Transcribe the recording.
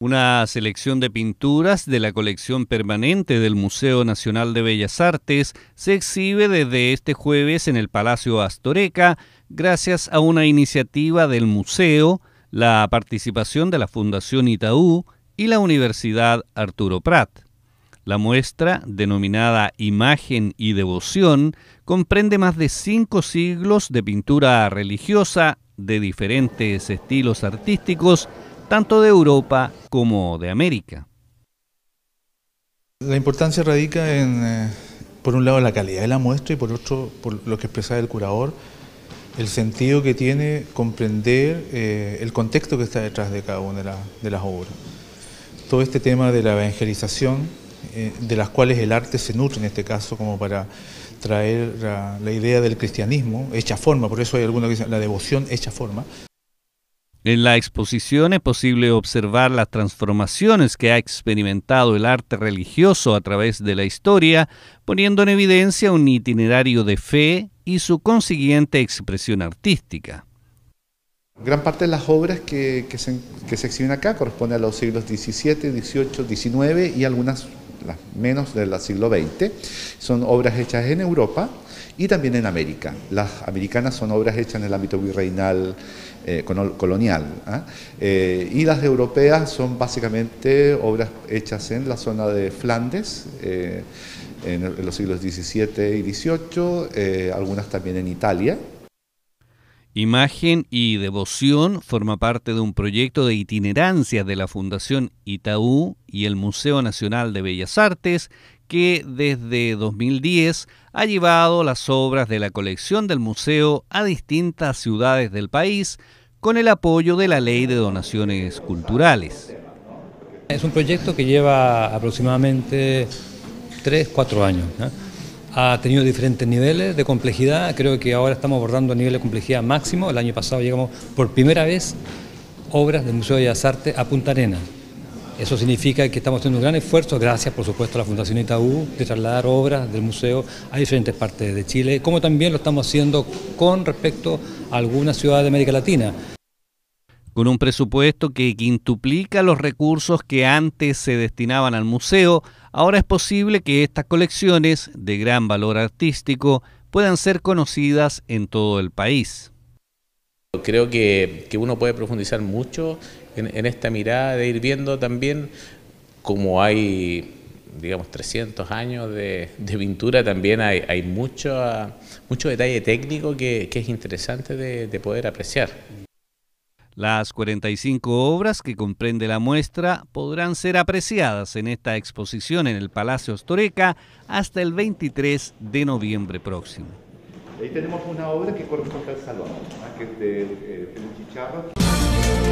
una selección de pinturas de la colección permanente del Museo Nacional de Bellas Artes se exhibe desde este jueves en el Palacio Astoreca gracias a una iniciativa del museo, la participación de la Fundación Itaú y la Universidad Arturo Prat. La muestra, denominada Imagen y Devoción, comprende más de cinco siglos de pintura religiosa de diferentes estilos artísticos, tanto de Europa como de América. La importancia radica en, eh, por un lado, la calidad de la muestra y por otro, por lo que expresaba el curador, el sentido que tiene comprender eh, el contexto que está detrás de cada una de, las obras. Todo este tema de la evangelización, eh, de las cuales el arte se nutre en este caso como para traer la, la idea del cristianismo hecha forma, por eso hay algunos que dicen la devoción hecha forma, en la exposición es posible observar las transformaciones que ha experimentado el arte religioso a través de la historia, poniendo en evidencia un itinerario de fe y su consiguiente expresión artística. Gran parte de las obras que, se, se, exhiben acá corresponden a los siglos XVII, XVIII, XIX y algunas las menos del siglo XX, son obras hechas en Europa y también en América. Las americanas son obras hechas en el ámbito virreinal eh, colonial ¿ah? eh, y las europeas son básicamente obras hechas en la zona de Flandes. Eh, en los siglos XVII y XVIII, algunas también en Italia, Imagen y Devoción forma parte de un proyecto de itinerancia de la Fundación Itaú y el Museo Nacional de Bellas Artes que desde 2010 ha llevado las obras de la colección del museo a distintas ciudades del país con el apoyo de la Ley de Donaciones Culturales. Es un proyecto que lleva aproximadamente 3, 4 años ha tenido diferentes niveles de complejidad, creo que ahora estamos abordando niveles nivel de complejidad máximo, el año pasado llegamos por primera vez obras del Museo de Bellas Artes a Punta Arenas. Eso significa que estamos haciendo un gran esfuerzo, gracias por supuesto a la Fundación Itaú, de trasladar obras del museo a diferentes partes de Chile, como también lo estamos haciendo con respecto a algunas ciudades de América Latina con un presupuesto que quintuplica los recursos que antes se destinaban al museo, ahora es posible que estas colecciones, de gran valor artístico, puedan ser conocidas en todo el país. Creo que, uno puede profundizar mucho en, esta mirada de ir viendo también como hay digamos, 300 años de, pintura, también hay, mucho, mucho detalle técnico que, es interesante de poder apreciar. Las 45 obras que comprende la muestra podrán ser apreciadas en esta exposición en el Palacio Astoreca hasta el 23 de noviembre próximo. Ahí tenemos una obra que corresponde al salón, ah, eh, de